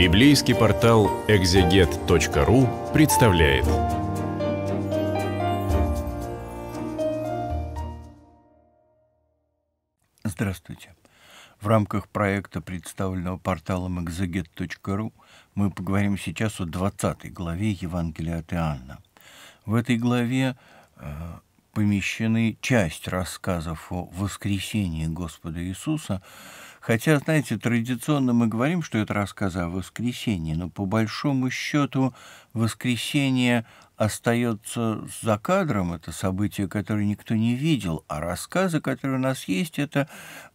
Библейский портал экзегет.ру представляет. Здравствуйте. В рамках проекта, представленного порталом экзегет.ру, мы поговорим сейчас о 20 главе Евангелия от Иоанна. В этой главе э, помещены часть рассказов о воскресении Господа Иисуса – Хотя, знаете, традиционно мы говорим, что это рассказ о воскресенье, но по большому счету воскресенье остается за кадром, это событие, которое никто не видел, а рассказы, которые у нас есть, это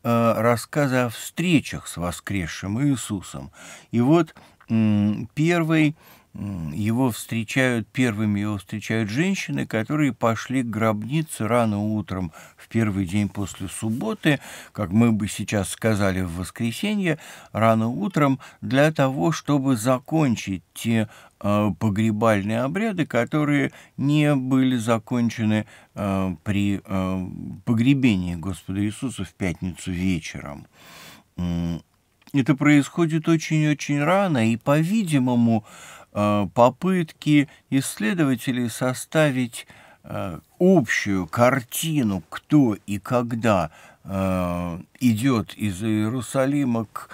э, рассказы о встречах с воскресшим Иисусом. И вот э, первый его встречают, первыми его встречают женщины, которые пошли к гробнице рано утром в первый день после субботы, как мы бы сейчас сказали в воскресенье, рано утром для того, чтобы закончить те э, погребальные обряды, которые не были закончены э, при э, погребении Господа Иисуса в пятницу вечером. Это происходит очень-очень рано, и, по-видимому, Э, попытки исследователей составить э, общую картину, кто и когда э, идет из Иерусалима к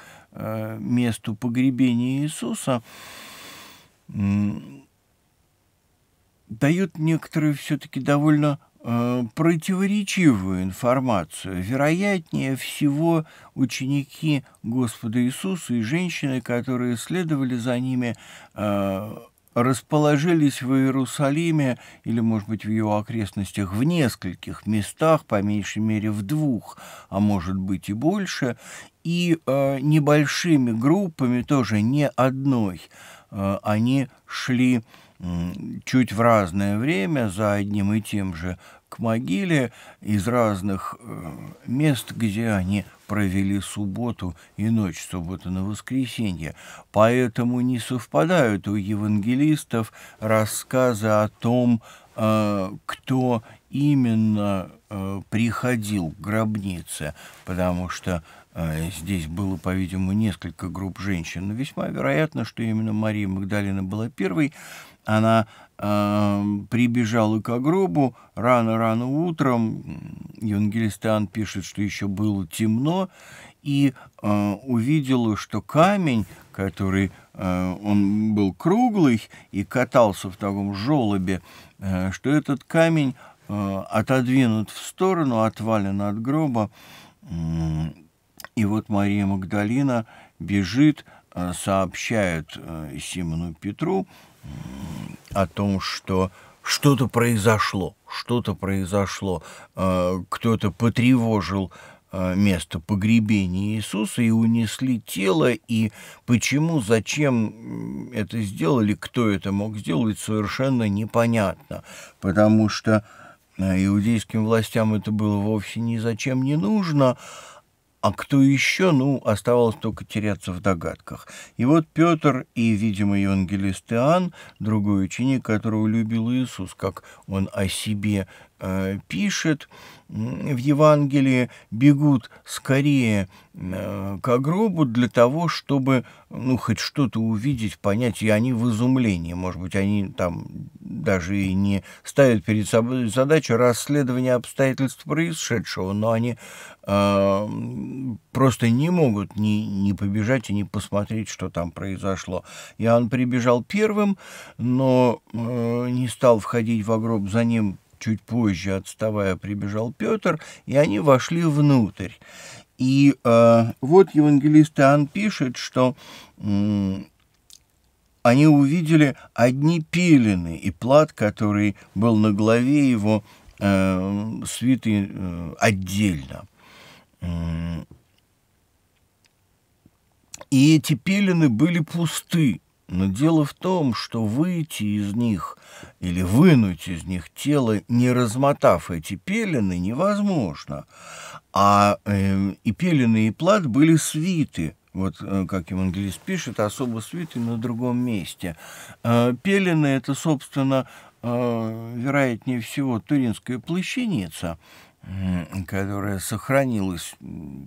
месту погребения Иисуса, дают некоторые все-таки довольно Э, противоречивую информацию. Вероятнее всего, ученики Господа Иисуса и женщины, которые следовали за ними, э, расположились в Иерусалиме или, может быть, в его окрестностях в нескольких местах, по меньшей мере в двух, а может быть и больше, и э, небольшими группами, тоже не одной, э, они шли чуть в разное время за одним и тем же к могиле из разных э, мест, где они провели субботу и ночь суббота на воскресенье. Поэтому не совпадают у евангелистов рассказы о том, э, кто именно э, приходил к гробнице, потому что Здесь было, по-видимому, несколько групп женщин. Но весьма вероятно, что именно Мария Магдалина была первой, она э, прибежала к гробу рано-рано утром. Евангелистан пишет, что еще было темно, и э, увидела, что камень, который э, он был круглый и катался в таком желобе, э, что этот камень э, отодвинут в сторону, отвален от гроба. И вот Мария Магдалина бежит, э, сообщает э, Симону Петру, о том, что что-то произошло, что-то произошло, э, кто-то потревожил э, место погребения Иисуса и унесли тело, и почему, зачем это сделали, кто это мог сделать, совершенно непонятно, потому что э, иудейским властям это было вовсе ни зачем не нужно, а кто еще? Ну, оставалось только теряться в догадках. И вот Петр и, видимо, евангелист Иоанн, другой ученик, которого любил Иисус, как он о себе Э, пишет в Евангелии, бегут скорее э, к гробу для того, чтобы ну, хоть что-то увидеть, понять, и они в изумлении. Может быть, они там даже и не ставят перед собой задачу расследования обстоятельств происшедшего, но они э, просто не могут ни, ни побежать и не посмотреть, что там произошло. Иоанн прибежал первым, но э, не стал входить в гроб, за ним чуть позже, отставая, прибежал Петр, и они вошли внутрь. И э, вот евангелист Иоанн пишет, что они увидели одни пелены и плат, который был на голове его, э, свиты э, отдельно. И эти пелены были пусты, но дело в том, что выйти из них или вынуть из них тело, не размотав эти пелены, невозможно. А э, и пелены, и плат были свиты. Вот, э, как им евангелист пишет, особо свиты на другом месте. Э, пелены – это, собственно, э, вероятнее всего, туринская плащаница – которая сохранилась,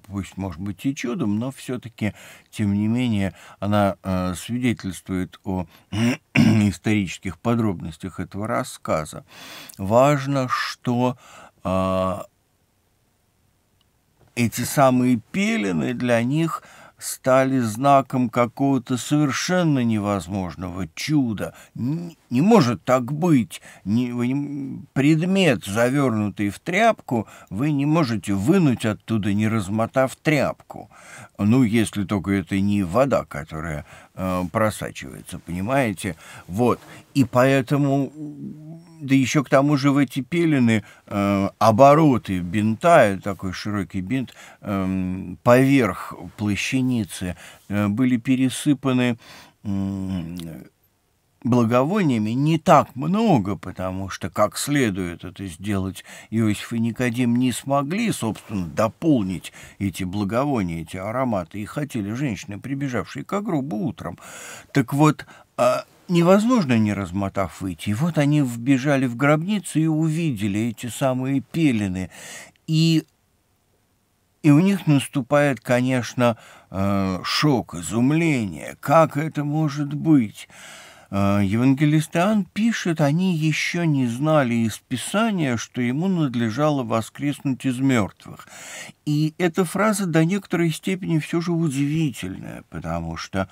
пусть, может быть, и чудом, но все-таки, тем не менее, она э, свидетельствует о исторических подробностях этого рассказа. Важно, что э, эти самые пелены для них – стали знаком какого-то совершенно невозможного чуда. Не, не может так быть. Не, вы не, предмет, завернутый в тряпку, вы не можете вынуть оттуда, не размотав тряпку. Ну, если только это не вода, которая Э, просачивается, понимаете? Вот. И поэтому, да еще к тому же в эти пелены э, обороты бинта, такой широкий бинт, э, поверх плащаницы э, были пересыпаны благовониями не так много, потому что, как следует это сделать, Иосиф и Никодим не смогли, собственно, дополнить эти благовония, эти ароматы, и хотели женщины, прибежавшие к огрубу утром. Так вот, а, невозможно, не размотав выйти. И вот они вбежали в гробницу и увидели эти самые пелены. И, и у них наступает, конечно, э, шок, изумление. Как это может быть? А, Евангелист Иоанн пишет, они еще не знали из Писания, что ему надлежало воскреснуть из мертвых. И эта фраза до некоторой степени все же удивительная, потому что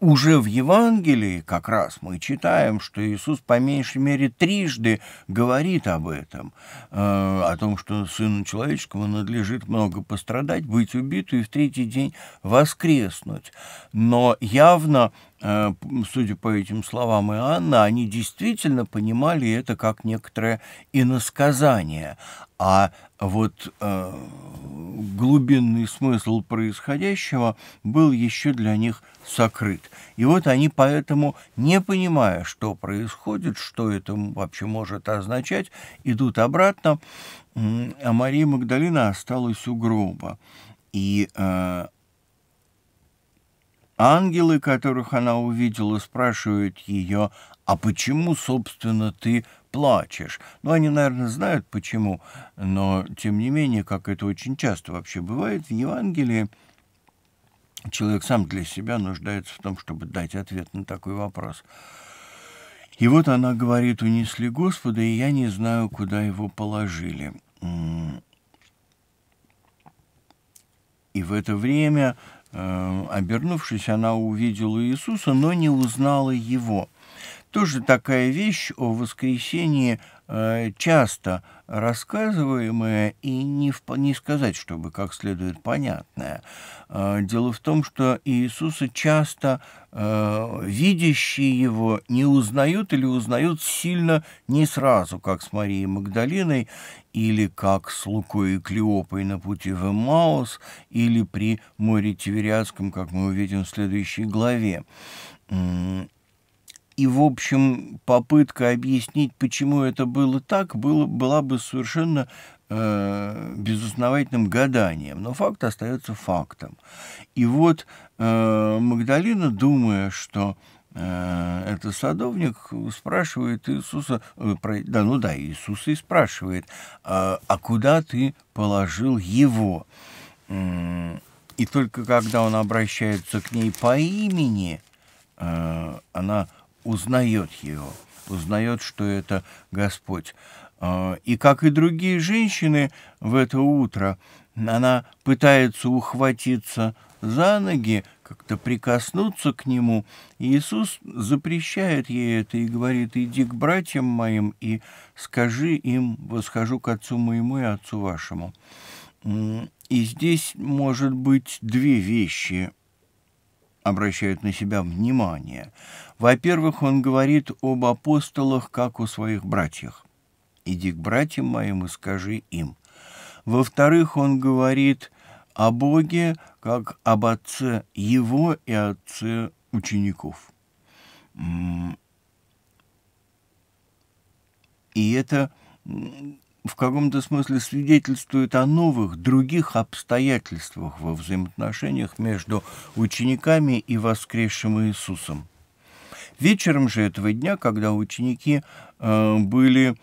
уже в Евангелии как раз мы читаем, что Иисус по меньшей мере трижды говорит об этом, э, о том, что Сыну Человеческому надлежит много пострадать, быть убитым и в третий день воскреснуть. Но явно, э, судя по этим словам Иоанна, они действительно понимали это как некоторое иносказание. А вот э, глубинный смысл происходящего был еще для них сокрыт. И вот они поэтому, не понимая, что происходит, что это вообще может означать, идут обратно, а Мария Магдалина осталась у гроба. И э, ангелы, которых она увидела, спрашивают ее, а почему, собственно, ты плачешь. Ну, они, наверное, знают почему, но, тем не менее, как это очень часто вообще бывает, в Евангелии человек сам для себя нуждается в том, чтобы дать ответ на такой вопрос. И вот она говорит, унесли Господа, и я не знаю, куда его положили. И в это время, э, обернувшись, она увидела Иисуса, но не узнала его. Тоже такая вещь о воскресении э, часто рассказываемая и не, в, не сказать, чтобы как следует понятная. Э, дело в том, что Иисуса часто э, видящие его не узнают или узнают сильно не сразу, как с Марией Магдалиной, или как с Лукой и Клеопой на пути в Эмаус, или при море Тивериадском, как мы увидим в следующей главе. И, в общем, попытка объяснить, почему это было так, было, была бы совершенно э, безосновательным гаданием. Но факт остается фактом. И вот э, Магдалина, думая, что э, это садовник, спрашивает Иисуса, э, да, ну да, Иисуса и спрашивает, э, а куда ты положил его? И только когда он обращается к ней по имени, э, она узнает его, узнает, что это Господь. А, и как и другие женщины в это утро, она пытается ухватиться за ноги, как-то прикоснуться к нему. Иисус запрещает ей это и говорит, иди к братьям моим и скажи им, восхожу к отцу моему и отцу вашему. И здесь может быть две вещи обращают на себя внимание. Во-первых, он говорит об апостолах, как о своих братьях. «Иди к братьям моим и скажи им». Во-вторых, он говорит о Боге, как об отце его и отце учеников. И это в каком-то смысле свидетельствует о новых, других обстоятельствах во взаимоотношениях между учениками и воскресшим Иисусом. Вечером же этого дня, когда ученики э, были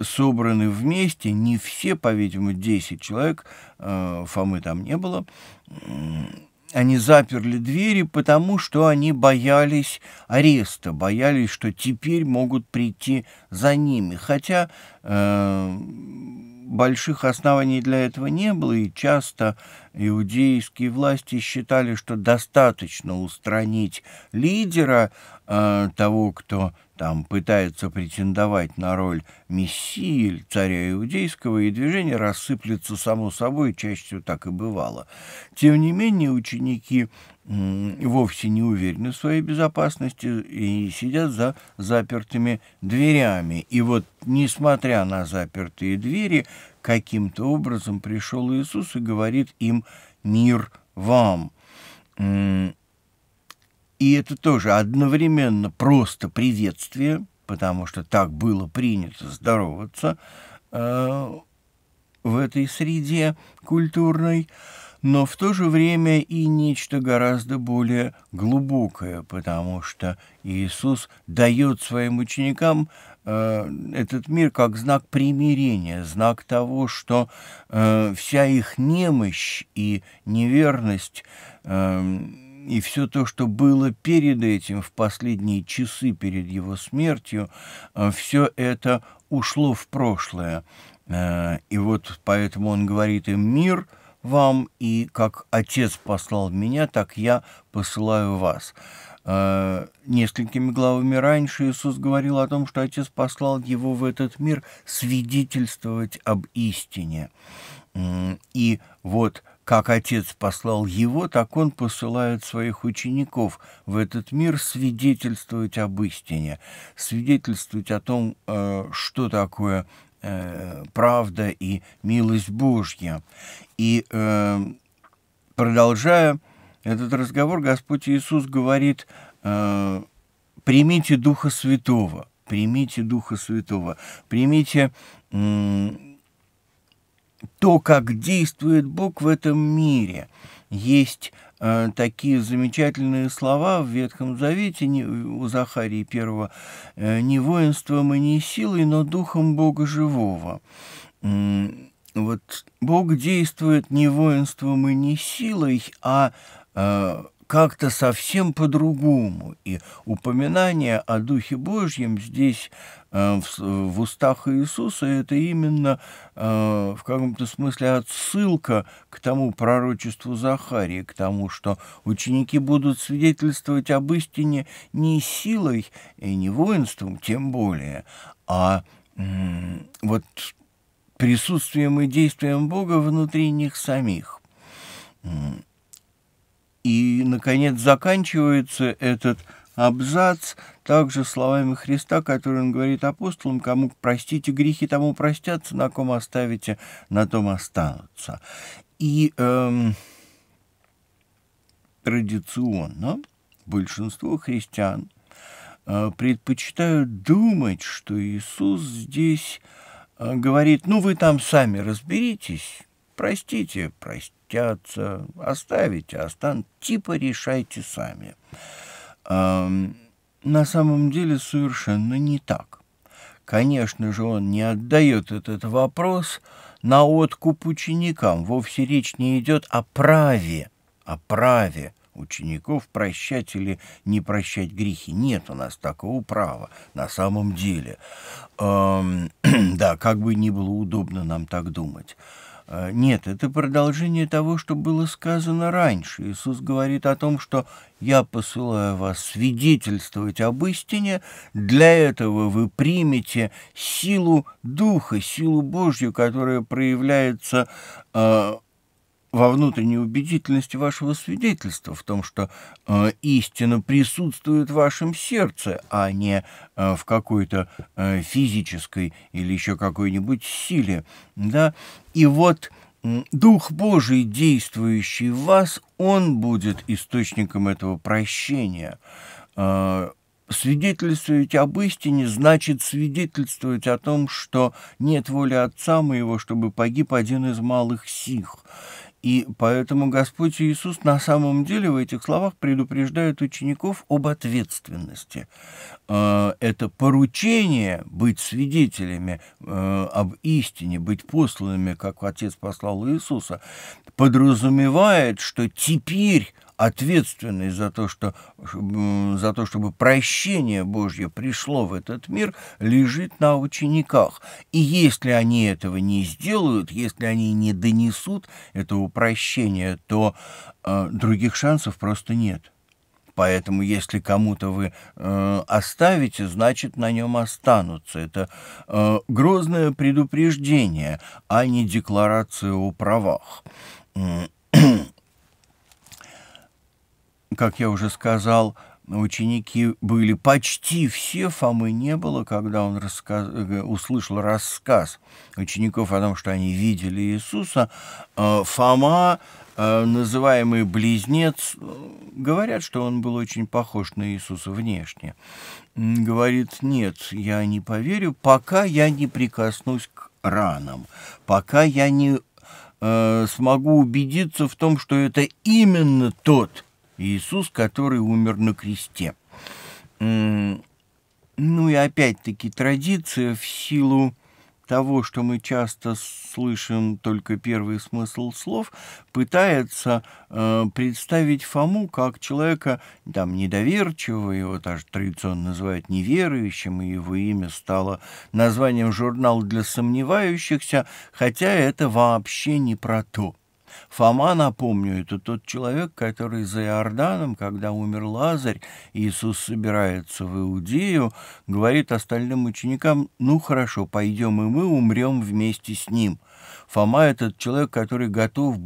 собраны вместе, не все, по-видимому, 10 человек, э, Фомы там не было, они заперли двери, потому что они боялись ареста, боялись, что теперь могут прийти за ними. Хотя э, больших оснований для этого не было, и часто иудейские власти считали, что достаточно устранить лидера э, того, кто там пытается претендовать на роль мессии царя иудейского, и движение рассыплется само собой, чаще всего так и бывало. Тем не менее, ученики вовсе не уверены в своей безопасности и сидят за запертыми дверями. И вот, несмотря на запертые двери, каким-то образом пришел Иисус и говорит им «Мир вам». И это тоже одновременно просто приветствие, потому что так было принято здороваться э, в этой среде культурной, но в то же время и нечто гораздо более глубокое, потому что Иисус дает своим ученикам э, этот мир как знак примирения, знак того, что э, вся их немощь и неверность э, и все то, что было перед этим, в последние часы перед его смертью, э, все это ушло в прошлое. Э, и вот поэтому он говорит им «мир», вам, и как Отец послал меня, так я посылаю вас. Э, несколькими главами раньше Иисус говорил о том, что Отец послал его в этот мир свидетельствовать об истине. И вот как Отец послал его, так Он посылает своих учеников в этот мир свидетельствовать об истине, свидетельствовать о том, э, что такое э, правда и милость Божья. И э, продолжая этот разговор, Господь Иисус говорит, примите Духа Святого, примите Духа Святого, примите то, как действует Бог в этом мире. Есть э, такие замечательные слова в Ветхом Завете не, у Захарии первого э, «Не воинством и не силой, но духом Бога живого». Вот Бог действует не воинством и не силой, а э, как-то совсем по-другому. И упоминание о Духе Божьем здесь э, в, в устах Иисуса – это именно э, в каком-то смысле отсылка к тому пророчеству Захарии, к тому, что ученики будут свидетельствовать об истине не силой и не воинством, тем более, а э, вот присутствием и действием Бога внутри них самих. И, наконец, заканчивается этот абзац также словами Христа, который он говорит апостолам, кому простите грехи, тому простятся, на ком оставите, на том останутся. И эм, традиционно большинство христиан э, предпочитают думать, что Иисус здесь э, говорит, ну вы там сами разберитесь, простите, простите вертятся, оставите, а остан, типа решайте сами. На самом деле совершенно не так. Конечно же, он не отдает этот вопрос на откуп ученикам. Вовсе речь не идет о праве, о праве учеников прощать или не прощать грехи. Нет у нас такого права на самом деле. Эм, да, как бы ни было удобно нам так думать. Э, нет, это продолжение того, что было сказано раньше. Иисус говорит о том, что «я посылаю вас свидетельствовать об истине, для этого вы примете силу Духа, силу Божью, которая проявляется э, во внутренней убедительности вашего свидетельства в том, что э, истина присутствует в вашем сердце, а не э, в какой-то э, физической или еще какой-нибудь силе. Да? И вот э, Дух Божий, действующий в вас, он будет источником этого прощения. Э, свидетельствовать об истине значит свидетельствовать о том, что нет воли Отца моего, чтобы погиб один из малых сих. И поэтому Господь Иисус на самом деле в этих словах предупреждает учеников об ответственности. Э, это поручение быть свидетелями э, об истине, быть посланными, как Отец послал Иисуса, подразумевает, что теперь ответственность за то, что, за то, чтобы прощение Божье пришло в этот мир, лежит на учениках. И если они этого не сделают, если они не донесут этого прощения, то э, других шансов просто нет. Поэтому, если кому-то вы э, оставите, значит, на нем останутся. Это э, грозное предупреждение, а не декларация о правах как я уже сказал, ученики были почти все, Фомы не было, когда он рассказ... Э, услышал рассказ учеников о том, что они видели Иисуса. Э, Фома, э, называемый близнец, говорят, что он был очень похож на Иисуса внешне. Говорит, нет, я не поверю, пока я не прикоснусь к ранам, пока я не э, смогу убедиться в том, что это именно тот – Иисус, который умер на кресте. Ну и опять-таки традиция в силу того, что мы часто слышим только первый смысл слов, пытается э, представить Фому как человека там, недоверчивого, его даже традиционно называют неверующим, и его имя стало названием журнала для сомневающихся, хотя это вообще не про то. Фома, напомню, это тот человек, который за Иорданом, когда умер Лазарь, Иисус собирается в Иудею, говорит остальным ученикам, ну хорошо, пойдем и мы умрем вместе с ним. Фома – этот человек, который готов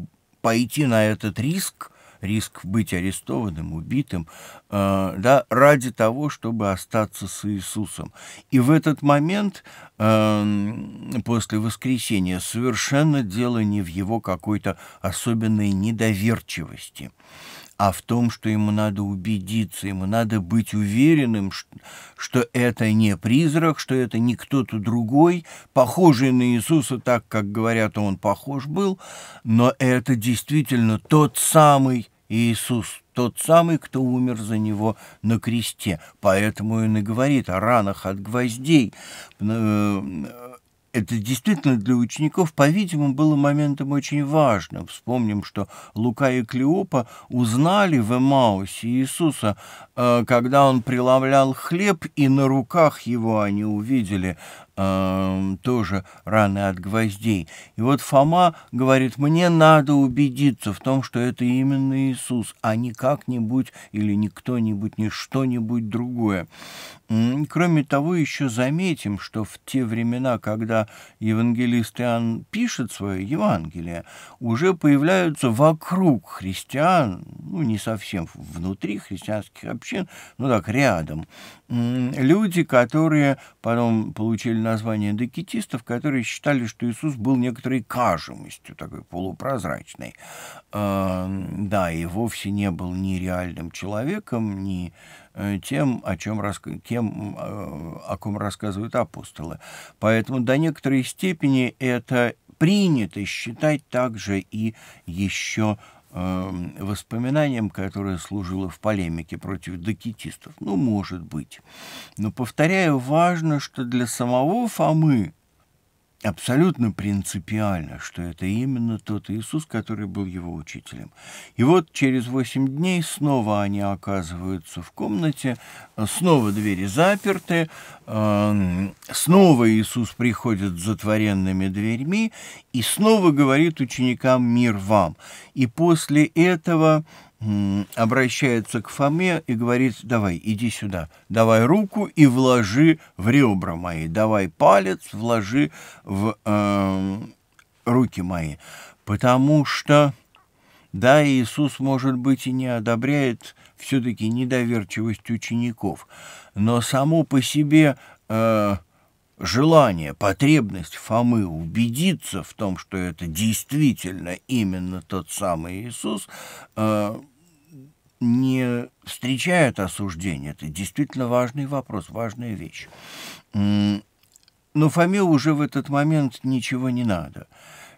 пойти на этот риск, риск быть арестованным, убитым, э, да, ради того, чтобы остаться с Иисусом. И в этот момент, э, после воскресения, совершенно дело не в его какой-то особенной недоверчивости а в том, что ему надо убедиться, ему надо быть уверенным, что, что это не призрак, что это не кто-то другой, похожий на Иисуса так, как говорят, он похож был, но это действительно тот самый Иисус тот самый, кто умер за него на кресте. Поэтому он и говорит о ранах от гвоздей. Э, это действительно для учеников, по-видимому, было моментом очень важным. Вспомним, что Лука и Клеопа узнали в Эмаусе Иисуса, э, когда он преломлял хлеб, и на руках его они увидели Эм, тоже раны от гвоздей. И вот Фома говорит, мне надо убедиться в том, что это именно Иисус, а не как-нибудь или не кто-нибудь, не что-нибудь другое. Кроме того, еще заметим, что в те времена, когда евангелист Иоанн пишет свое Евангелие, уже появляются вокруг христиан, ну, не совсем внутри христианских общин, но так, рядом, люди, которые потом получили название докетистов, которые считали, что Иисус был некоторой кажемостью, такой полупрозрачной. А, да, и вовсе не был ни реальным человеком, ни э, тем, о чем, кем, э, о ком рассказывают апостолы. Поэтому до некоторой степени это принято считать также и еще Эм, воспоминанием, которое служило в полемике против докетистов. Ну, может быть. Но, повторяю, важно, что для самого Фомы абсолютно принципиально, что это именно тот Иисус, который был его учителем. И вот через восемь дней снова они оказываются в комнате, э, снова двери заперты, эм, снова Иисус приходит с затворенными дверьми и снова говорит ученикам «Мир вам». И после этого обращается к Фоме и говорит, давай, иди сюда, давай руку и вложи в ребра мои, давай палец вложи в э, руки мои, потому что, да, Иисус, может быть, и не одобряет все-таки недоверчивость учеников, но само по себе... Э, желание, потребность Фомы убедиться в том, что это действительно именно тот самый Иисус, э, не встречает осуждения. Это действительно важный вопрос, важная вещь. Но Фоме уже в этот момент ничего не надо.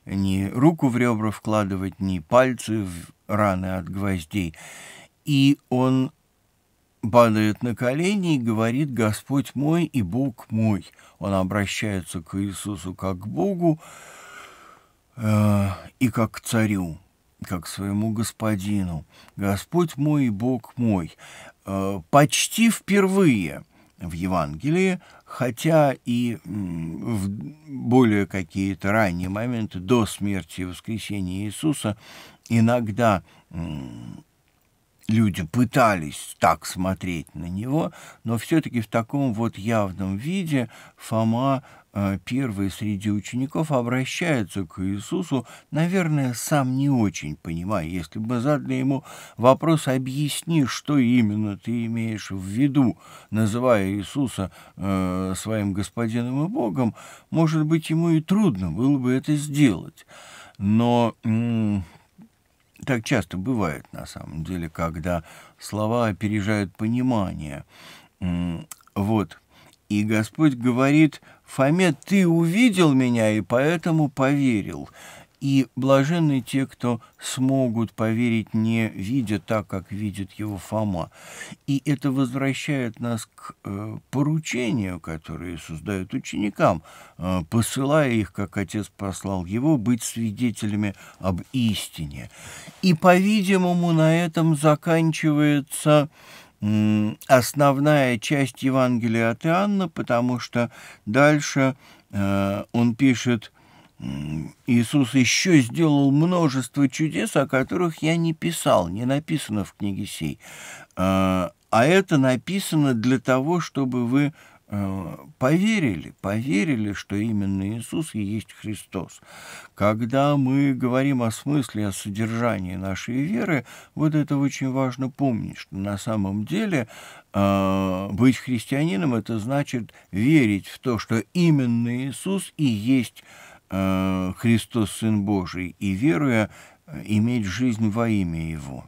Ни руку в ребра вкладывать, ни пальцы в раны от гвоздей. И он падает на колени и говорит «Господь мой и Бог мой». Он обращается к Иисусу как к Богу э, и как к царю как своему господину, Господь мой и Бог мой. Э, почти впервые в Евангелии, хотя и в более какие-то ранние моменты до смерти и воскресения Иисуса, иногда люди пытались так смотреть на него, но все-таки в таком вот явном виде Фома а, первые среди учеников обращаются к Иисусу, наверное, сам не очень понимая. Если бы задали ему вопрос «объясни, что именно ты имеешь в виду, называя Иисуса э, своим господином и Богом», может быть, ему и трудно было бы это сделать. Но... Э, так часто бывает, на самом деле, когда слова опережают понимание. Э, вот, и Господь говорит, «Фоме, ты увидел меня и поэтому поверил». И блаженны те, кто смогут поверить, не видя так, как видит его Фома. И это возвращает нас к э, поручению, которое Иисус дает ученикам, э, посылая их, как Отец послал его, быть свидетелями об истине. И, по-видимому, на этом заканчивается основная часть Евангелия от Иоанна, потому что дальше э, он пишет, Иисус еще сделал множество чудес, о которых я не писал, не написано в книге сей. Э, а это написано для того, чтобы вы Э, поверили, поверили, что именно Иисус и есть Христос. Когда мы говорим о смысле, о содержании нашей веры, вот это очень важно помнить, что на самом деле э, быть христианином – это значит верить в то, что именно Иисус и есть э, Христос, Сын Божий, и веруя, э, иметь жизнь во имя Его.